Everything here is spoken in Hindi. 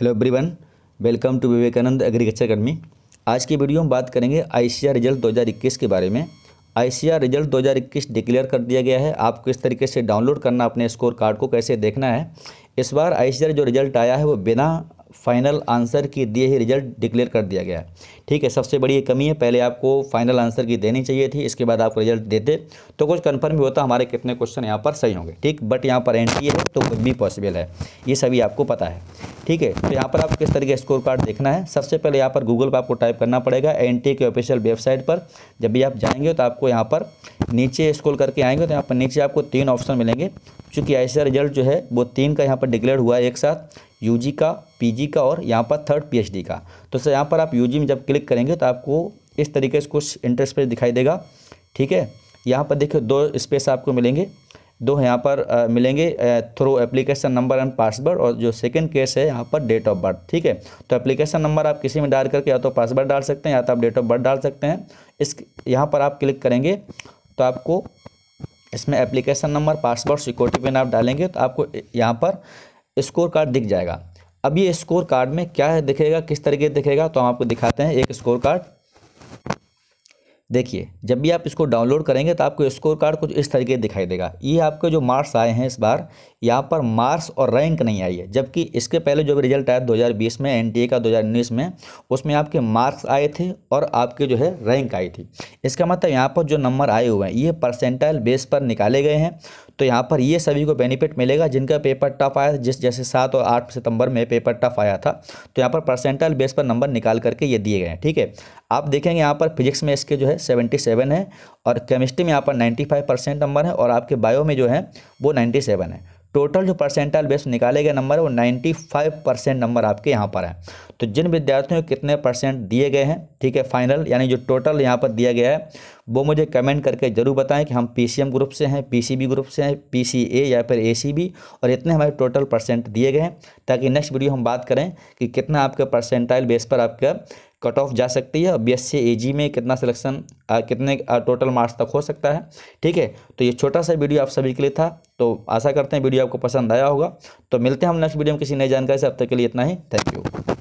hello everyone welcome to Vivekananda agriculture academy आज की वीडियो में बात करेंगे आईसीआर रिजल्ट 2021 के बारे में आईसीआर रिजल्ट 2021 डिक्लेयर कर दिया गया है आपको किस तरीके से डाउनलोड करना अपने स्कोर कार्ड को कैसे देखना है इस बार आईसीआर जो रिजल्ट आया है वो बिना फाइनल आंसर की दिए ही रिजल्ट डिक्लेयर कर दिया गया ठीक है सबसे बड़ी ये कमी है पहले आपको फाइनल आंसर की देनी चाहिए थी इसके बाद आपको रिजल्ट देते तो कुछ कन्फर्म भी होता हमारे कितने क्वेश्चन यहाँ पर सही होंगे ठीक बट यहाँ पर एन है तो कुछ भी पॉसिबल है ये सभी आपको पता है ठीक है तो यहाँ पर आपको किस तरीके स्कोर कार्ड देखना है सबसे पहले यहाँ पर गूगल पर आपको टाइप करना पड़ेगा एन के ऑफिशियल वेबसाइट पर जब भी आप जाएंगे तो आपको यहाँ पर नीचे स्कोल करके आएंगे तो यहाँ पर नीचे आपको तीन ऑप्शन मिलेंगे चूँकि ऐसा रिजल्ट जो है वो तीन का यहाँ पर डिक्लेयर हुआ है एक साथ यूजी का पीजी का और यहाँ पर थर्ड पीएचडी का तो सर यहाँ पर आप यूजी में जब क्लिक करेंगे तो आपको इस तरीके से कुछ इंटरेस्ट पेज दिखाई देगा ठीक है यहाँ पर देखिए दो स्पेस आपको मिलेंगे दो यहाँ पर आ, मिलेंगे through application number and password और जो सेकंड केस है यहाँ पर डेट ऑफ बर्थ ठीक है तो एप्लीकेशन नंबर आप किसी में डाल करके या तो पासवर्ड डाल सकते हैं या तो आप डेट ऑफ बर्थ डाल सकते हैं इस यहाँ पर आप क्लिक करेंगे तो आपको इसमें application number password security pin आप डालेंगे तो आपको यहाँ पर स्कोर कार्ड दिख जाएगा अब ये स्कोर कार्ड में क्या है दिखेगा किस तरीके दिखेगा तो हम आपको दिखाते हैं एक स्कोर कार्ड देखिए जब भी आप इसको डाउनलोड करेंगे तो आपको स्कोर कार्ड कुछ इस तरीके दिखाई देगा ये आपके जो मार्क्स आए हैं इस बार यहाँ पर मार्क्स और रैंक नहीं आई है जबकि इसके पहले जो भी रिजल्ट आया 2020 में एनटीए का 2019 में उसमें आपके मार्क्स आए थे और आपके जो है रैंक आई थी इसका मतलब यहाँ पर जो नंबर आए हुए हैं ये परसेंटाइल बेस पर निकाले गए हैं तो यहाँ पर ये सभी को बेनिफिट मिलेगा जिनका पेपर टफ आया जिस जैसे सात और आठ सितंबर में पेपर टफ आया था तो यहाँ पर परसेंटाइल बेस पर नंबर निकाल करके ये दिए गए हैं ठीक है आप देखेंगे यहाँ पर फिजिक्स में इसके जो है सेवेंटी सेवन है और केमिस्ट्री में यहाँ पर नाइन्टी फाइव परसेंट नंबर है और आपके बायो में जो है वो नाइन्टी सेवन है टोटल जो परसेंटाइल बेस निकाले गए नंबर है वो नाइन्टी फाइव परसेंट नंबर आपके यहाँ पर है तो जिन विद्यार्थियों को कितने परसेंट दिए गए हैं ठीक है फाइनल यानी जो टोटल यहाँ पर दिया गया है वो मुझे कमेंट करके ज़रूर बताएं कि हम पी ग्रुप से हैं पी ग्रुप से हैं पी या फिर ए और इतने हमारे टोटल परसेंट दिए गए हैं ताकि नेक्स्ट वीडियो हम बात करें कि कितना आपके परसेंटाइल बेस पर आपका कट ऑफ जा सकती है और बी एस सी में कितना सिलेक्शन कितने टोटल मार्क्स तक हो सकता है ठीक है तो ये छोटा सा वीडियो आप सभी के लिए था तो आशा करते हैं वीडियो आपको पसंद आया होगा तो मिलते हैं हम नेक्स्ट वीडियो में किसी नई जानकारी से अब तक के लिए इतना ही थैंक यू